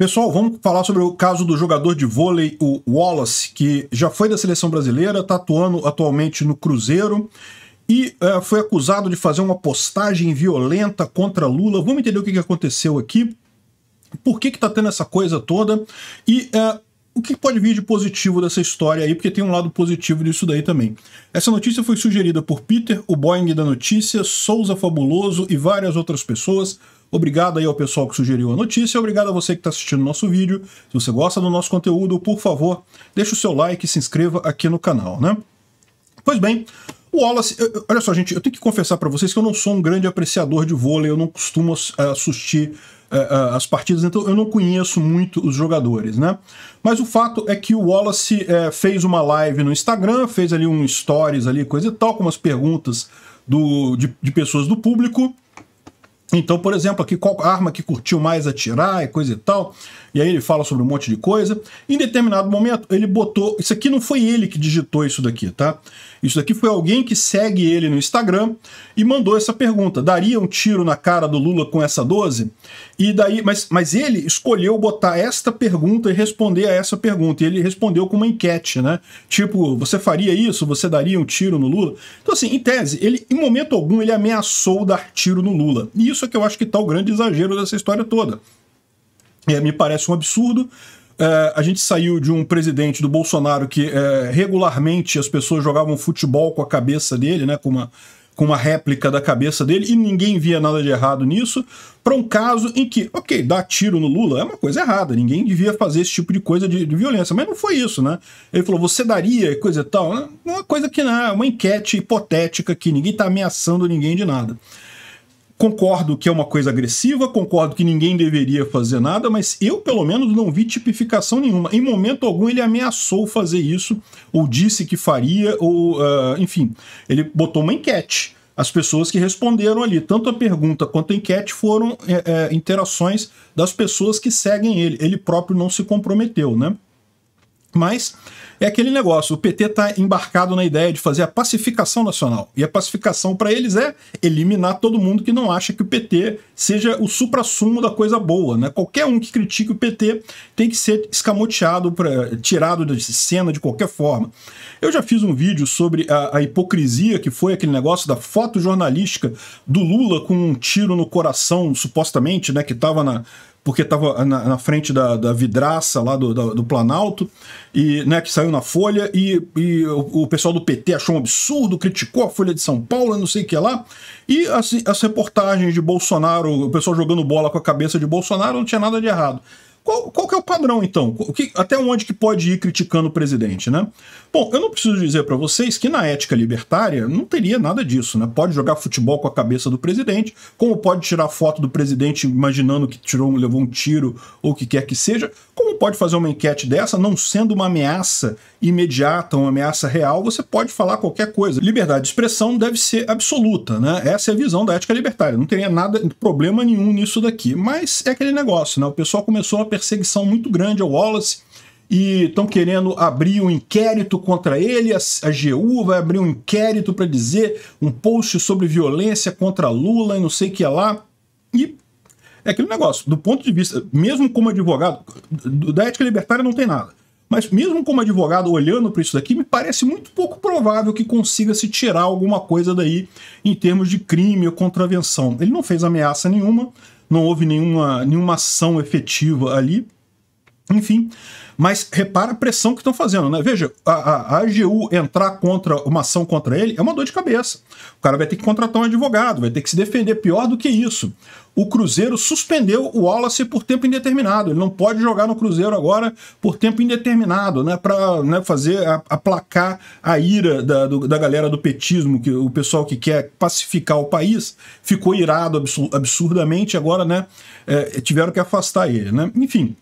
Pessoal, vamos falar sobre o caso do jogador de vôlei, o Wallace, que já foi da seleção brasileira, está atuando atualmente no Cruzeiro e é, foi acusado de fazer uma postagem violenta contra Lula. Vamos entender o que, que aconteceu aqui, por que está tendo essa coisa toda e é, o que pode vir de positivo dessa história aí, porque tem um lado positivo disso daí também. Essa notícia foi sugerida por Peter, o Boeing da notícia, Souza Fabuloso e várias outras pessoas Obrigado aí ao pessoal que sugeriu a notícia, obrigado a você que está assistindo o nosso vídeo. Se você gosta do nosso conteúdo, por favor, deixe o seu like e se inscreva aqui no canal, né? Pois bem, o Wallace, olha só, gente, eu tenho que confessar para vocês que eu não sou um grande apreciador de vôlei, eu não costumo eh, assistir eh, eh, as partidas, então eu não conheço muito os jogadores, né? Mas o fato é que o Wallace fez uma live no Instagram, fez ali um stories ali, coisa e tal, com umas perguntas do, de, de pessoas do público, então, por exemplo, aqui qual arma que curtiu mais atirar e coisa e tal. E aí ele fala sobre um monte de coisa. Em determinado momento, ele botou. Isso aqui não foi ele que digitou isso daqui, tá? Isso daqui foi alguém que segue ele no Instagram e mandou essa pergunta: daria um tiro na cara do Lula com essa 12? E daí, mas, mas ele escolheu botar esta pergunta e responder a essa pergunta. E ele respondeu com uma enquete, né? Tipo, você faria isso? Você daria um tiro no Lula? Então, assim, em tese, ele, em momento algum, ele ameaçou dar tiro no Lula. E isso é que eu acho que tá o grande exagero dessa história toda é, me parece um absurdo. É, a gente saiu de um presidente do Bolsonaro que é, regularmente as pessoas jogavam futebol com a cabeça dele, né, com, uma, com uma réplica da cabeça dele, e ninguém via nada de errado nisso, para um caso em que, ok, dar tiro no Lula é uma coisa errada, ninguém devia fazer esse tipo de coisa de, de violência, mas não foi isso, né? Ele falou, você daria coisa e tal, né? uma coisa que não é uma enquete hipotética que ninguém está ameaçando ninguém de nada. Concordo que é uma coisa agressiva, concordo que ninguém deveria fazer nada, mas eu, pelo menos, não vi tipificação nenhuma. Em momento algum, ele ameaçou fazer isso, ou disse que faria, ou, uh, enfim, ele botou uma enquete. As pessoas que responderam ali, tanto a pergunta quanto a enquete, foram é, é, interações das pessoas que seguem ele. Ele próprio não se comprometeu, né? Mas é aquele negócio, o PT está embarcado na ideia de fazer a pacificação nacional. E a pacificação para eles é eliminar todo mundo que não acha que o PT seja o suprassumo da coisa boa. Né? Qualquer um que critique o PT tem que ser escamoteado, pra, tirado de cena de qualquer forma. Eu já fiz um vídeo sobre a, a hipocrisia que foi aquele negócio da foto jornalística do Lula com um tiro no coração, supostamente, né, que estava na, porque estava na, na, frente da, da vidraça lá do, da, do, Planalto, e né, que saiu na Folha, e, e o, o, pessoal do PT achou um absurdo, criticou a Folha de São Paulo, não sei o que lá. E as, as reportagens de Bolsonaro, o pessoal jogando bola com a cabeça de Bolsonaro, não tinha nada de errado. Qual, qual que é o padrão, então? O que, até onde que pode ir criticando o presidente, né? Bom, eu não preciso dizer para vocês que na ética libertária não teria nada disso, né? Pode jogar futebol com a cabeça do presidente, como pode tirar foto do presidente imaginando que tirou, levou um tiro ou o que quer que seja, como pode fazer uma enquete dessa, não sendo uma ameaça imediata, uma ameaça real, você pode falar qualquer coisa. Liberdade de expressão deve ser absoluta, né? Essa é a visão da ética libertária. Não teria nada, problema nenhum nisso daqui. Mas é aquele negócio, né? O pessoal começou perseguição muito grande ao Wallace e estão querendo abrir um inquérito contra ele. A, a GU vai abrir um inquérito para dizer um post sobre violência contra Lula e não sei o que lá. E é aquele negócio, do ponto de vista, mesmo como advogado, da ética libertária não tem nada. Mas mesmo como advogado olhando para isso daqui, me parece muito pouco provável que consiga se tirar alguma coisa daí em termos de crime ou contravenção. Ele não fez ameaça nenhuma, não houve nenhuma, nenhuma ação efetiva ali. Enfim, mas repara a pressão que estão fazendo, né? Veja, a, a, AGU entrar contra uma ação contra ele é uma dor de cabeça. O cara vai ter que contratar um advogado, vai ter que se defender pior do que isso. O Cruzeiro suspendeu o Wallace por tempo indeterminado. Ele não pode jogar no Cruzeiro agora por tempo indeterminado, né? Para né, fazer aplacar a, ira da, do, da galera do petismo, que o pessoal que quer pacificar o país ficou irado absurdamente. Agora, né? É, tiveram que afastar ele, né? Enfim.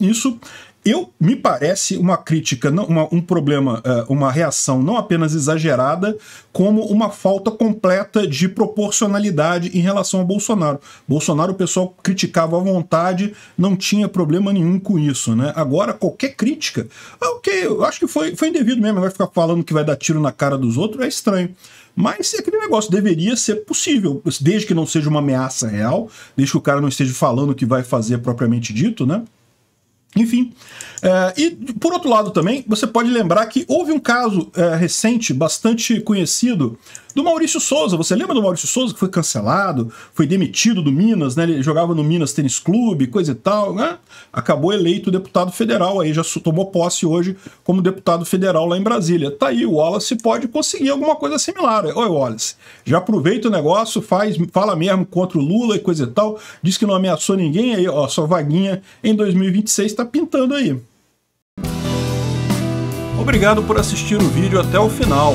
Isso eu me parece uma crítica, uma, um problema, é, uma reação não apenas exagerada, como uma falta completa de proporcionalidade em relação a Bolsonaro. Bolsonaro o pessoal criticava à vontade, não tinha problema nenhum com isso, né? Agora qualquer crítica, é ok, eu acho que foi, foi indevido mesmo, vai ficar falando que vai dar tiro na cara dos outros, é estranho. Mas é aquele negócio deveria ser possível, desde que não seja uma ameaça real, desde que o cara não esteja falando o que vai fazer propriamente dito, né? Enfim. Uh, e, por outro lado, também, você pode lembrar que houve um caso uh, recente, bastante conhecido, do Maurício Souza. Você lembra do Maurício Souza que foi cancelado, foi demitido do Minas, né? Ele jogava no Minas Tênis Clube, coisa e tal, né? Acabou eleito deputado federal, aí já tomou posse hoje como deputado federal lá em Brasília. Tá aí, o Wallace pode conseguir alguma coisa similar. Oi, Wallace, já aproveita o negócio, faz, fala mesmo contra o Lula e coisa e tal, diz que não ameaçou ninguém, aí, ó, sua vaguinha em 2026 tá pintando aí. Obrigado por assistir o vídeo até o final.